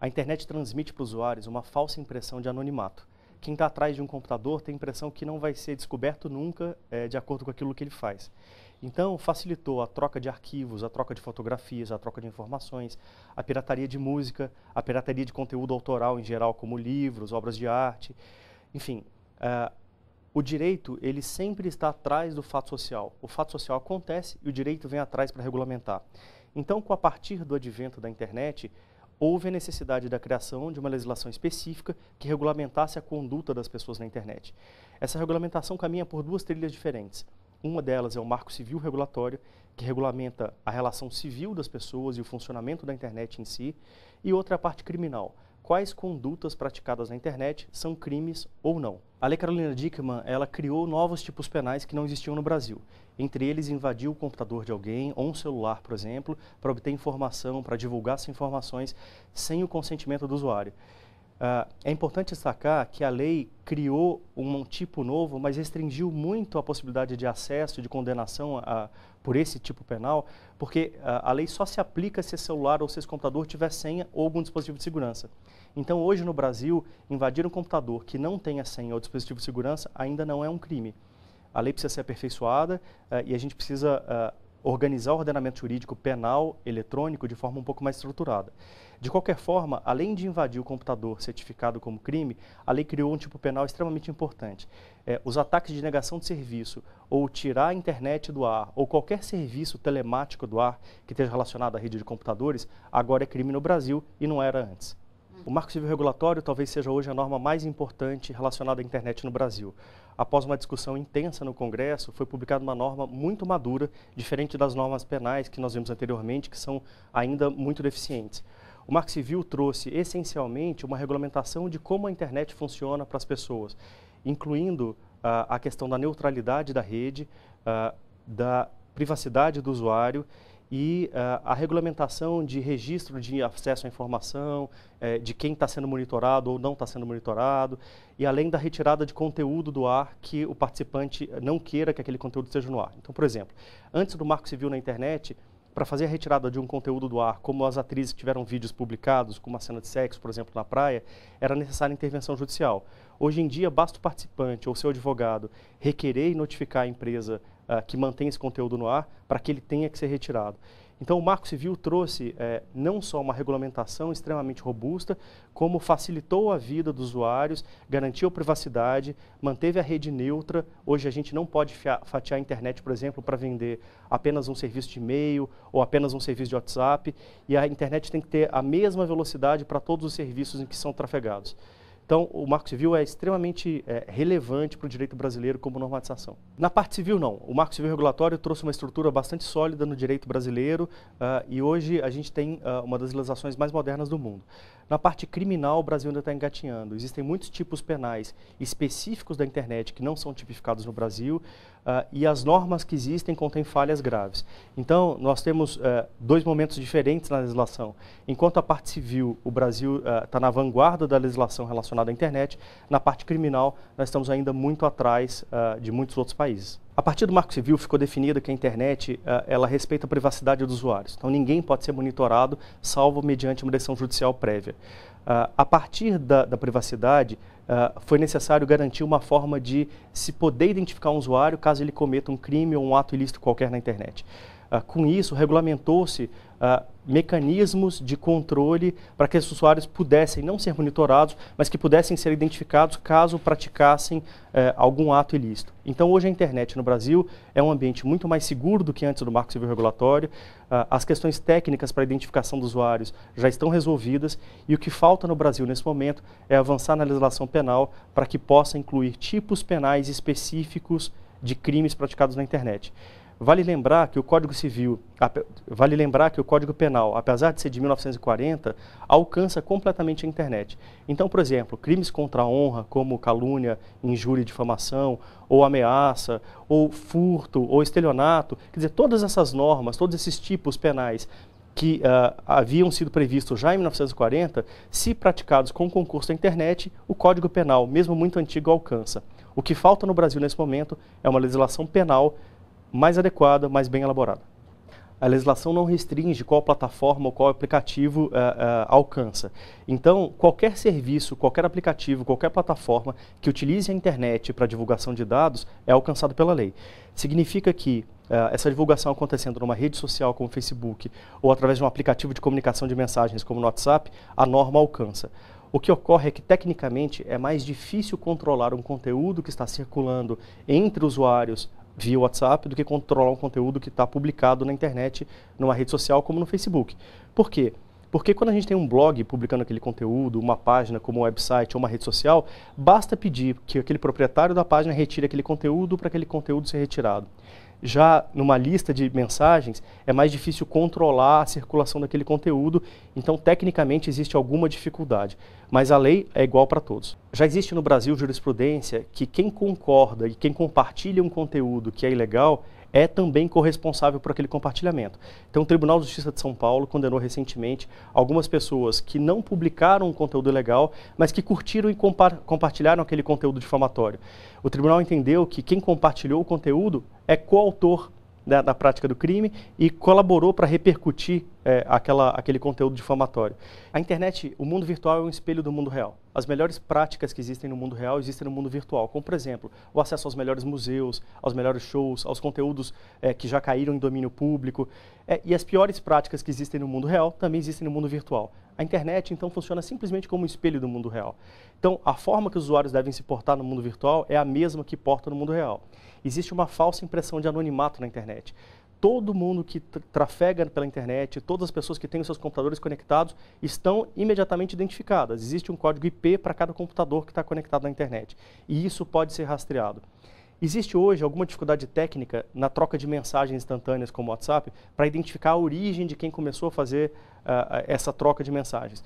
A internet transmite para os usuários uma falsa impressão de anonimato. Quem está atrás de um computador tem a impressão que não vai ser descoberto nunca é, de acordo com aquilo que ele faz. Então, facilitou a troca de arquivos, a troca de fotografias, a troca de informações, a pirataria de música, a pirataria de conteúdo autoral em geral, como livros, obras de arte. Enfim, uh, o direito ele sempre está atrás do fato social. O fato social acontece e o direito vem atrás para regulamentar. Então, com a partir do advento da internet, houve a necessidade da criação de uma legislação específica que regulamentasse a conduta das pessoas na internet. Essa regulamentação caminha por duas trilhas diferentes. Uma delas é o Marco Civil Regulatório, que regulamenta a relação civil das pessoas e o funcionamento da internet em si, e outra é a parte criminal, quais condutas praticadas na internet são crimes ou não. A Lei Carolina Dickmann, ela criou novos tipos penais que não existiam no Brasil. Entre eles, invadir o computador de alguém ou um celular, por exemplo, para obter informação, para divulgar essas informações sem o consentimento do usuário. Ah, é importante destacar que a lei criou um tipo novo, mas restringiu muito a possibilidade de acesso, de condenação a, por esse tipo penal, porque a, ah, a lei só se aplica se esse celular ou se esse computador tiver senha ou algum dispositivo de segurança. Então, hoje no Brasil, invadir um computador que não tenha senha ou dispositivo de segurança ainda não é um crime. A lei precisa ser aperfeiçoada uh, e a gente precisa uh, organizar o ordenamento jurídico penal eletrônico de forma um pouco mais estruturada. De qualquer forma, além de invadir o computador certificado como crime, a lei criou um tipo penal extremamente importante. É, os ataques de negação de serviço, ou tirar a internet do ar, ou qualquer serviço telemático do ar que esteja relacionado à rede de computadores, agora é crime no Brasil e não era antes. O Marco Civil Regulatório talvez seja hoje a norma mais importante relacionada à internet no Brasil. Após uma discussão intensa no Congresso, foi publicada uma norma muito madura, diferente das normas penais que nós vimos anteriormente, que são ainda muito deficientes. O Marco Civil trouxe essencialmente uma regulamentação de como a internet funciona para as pessoas, incluindo uh, a questão da neutralidade da rede, uh, da privacidade do usuário e uh, a regulamentação de registro de acesso à informação, eh, de quem está sendo monitorado ou não está sendo monitorado, e além da retirada de conteúdo do ar que o participante não queira que aquele conteúdo seja no ar. Então, por exemplo, antes do Marco Civil na internet, para fazer a retirada de um conteúdo do ar, como as atrizes tiveram vídeos publicados, com uma cena de sexo, por exemplo, na praia, era necessária intervenção judicial. Hoje em dia, basta o participante ou seu advogado requerer e notificar a empresa uh, que mantém esse conteúdo no ar para que ele tenha que ser retirado. Então, o Marco Civil trouxe é, não só uma regulamentação extremamente robusta, como facilitou a vida dos usuários, garantiu privacidade, manteve a rede neutra. Hoje a gente não pode fatiar a internet, por exemplo, para vender apenas um serviço de e-mail ou apenas um serviço de WhatsApp. E a internet tem que ter a mesma velocidade para todos os serviços em que são trafegados. Então, o Marco Civil é extremamente é, relevante para o direito brasileiro como normatização. Na parte civil, não. O Marco Civil Regulatório trouxe uma estrutura bastante sólida no direito brasileiro uh, e hoje a gente tem uh, uma das legislações mais modernas do mundo. Na parte criminal, o Brasil ainda está engatinhando. Existem muitos tipos penais específicos da internet que não são tipificados no Brasil uh, e as normas que existem contêm falhas graves. Então, nós temos uh, dois momentos diferentes na legislação. Enquanto a parte civil, o Brasil está eh, uh, na vanguarda da legislação relacionada à internet, na parte criminal, nós estamos ainda muito atrás ah, de muitos outros países. A partir do Marco Civil ficou definido que a internet eh, ela respeita a privacidade dos usuários. Então ninguém pode ser monitorado, salvo mediante uma decisão judicial prévia. Eh, a partir da, da privacidade, eh, foi necessário garantir uma forma de se poder identificar um usuário caso ele cometa um crime ou um ato ilícito qualquer na internet. Ah, com isso, regulamentou-se ah, mecanismos de controle para que esses usuários pudessem não ser monitorados, mas que pudessem ser identificados caso praticassem eh, algum ato ilícito. Então, hoje a internet no Brasil é um ambiente muito mais seguro do que antes do Marco Civil Regulatório. Ah, as questões técnicas para a identificação dos usuários já estão resolvidas e o que falta no Brasil nesse momento é avançar na legislação penal para que possa incluir tipos penais específicos de crimes praticados na internet. Vale lembrar que o Código Civil, vale lembrar que o Código Penal, apesar de ser de 1940, alcança completamente a internet. Então, por exemplo, crimes contra a honra, como calúnia, injúria e difamação, ou ameaça, ou furto, ou estelionato, quer dizer, todas essas normas, todos esses tipos penais que uh, haviam sido previstos já em 1940, se praticados com concurso da internet, o Código Penal, mesmo muito antigo, alcança. O que falta no Brasil nesse momento é uma legislação penal mais adequada, mais bem elaborada. A legislação não restringe qual plataforma ou qual aplicativo uh, uh, alcança. Então, qualquer serviço, qualquer aplicativo, qualquer plataforma que utilize a internet para divulgação de dados é alcançado pela lei. Significa que uh, essa divulgação acontecendo numa rede social como o Facebook ou através de um aplicativo de comunicação de mensagens como o WhatsApp, a norma alcança. O que ocorre é que, tecnicamente, é mais difícil controlar um conteúdo que está circulando entre usuários via WhatsApp do que controlar um conteúdo que está publicado na internet, numa rede social como no Facebook. Por quê? Porque quando a gente tem um blog publicando aquele conteúdo, uma página como um website ou uma rede social, basta pedir que aquele proprietário da página retire aquele conteúdo para aquele conteúdo ser retirado. Já numa lista de mensagens, é mais difícil controlar a circulação daquele conteúdo, então tecnicamente existe alguma dificuldade. Mas a lei é igual para todos. Já existe no Brasil jurisprudência que quem concorda e quem compartilha um conteúdo que é ilegal é também corresponsável por aquele compartilhamento. Então, o Tribunal de Justiça de São Paulo condenou recentemente algumas pessoas que não publicaram um conteúdo legal, mas que curtiram e compa compartilharam aquele conteúdo difamatório. O tribunal entendeu que quem compartilhou o conteúdo é coautor da, da prática do crime e colaborou para repercutir é, aquela, aquele conteúdo difamatório. A internet, o mundo virtual é um espelho do mundo real. As melhores práticas que existem no mundo real existem no mundo virtual, como por exemplo, o acesso aos melhores museus, aos melhores shows, aos conteúdos é, que já caíram em domínio público. É, e as piores práticas que existem no mundo real também existem no mundo virtual. A internet, então, funciona simplesmente como um espelho do mundo real. Então, a forma que os usuários devem se portar no mundo virtual é a mesma que porta no mundo real. Existe uma falsa impressão de anonimato na internet todo mundo que trafega pela internet, todas as pessoas que têm os seus computadores conectados estão imediatamente identificadas. Existe um código IP para cada computador que está conectado na internet. E isso pode ser rastreado. Existe hoje alguma dificuldade técnica na troca de mensagens instantâneas como o WhatsApp para identificar a origem de quem começou a fazer uh, essa troca de mensagens.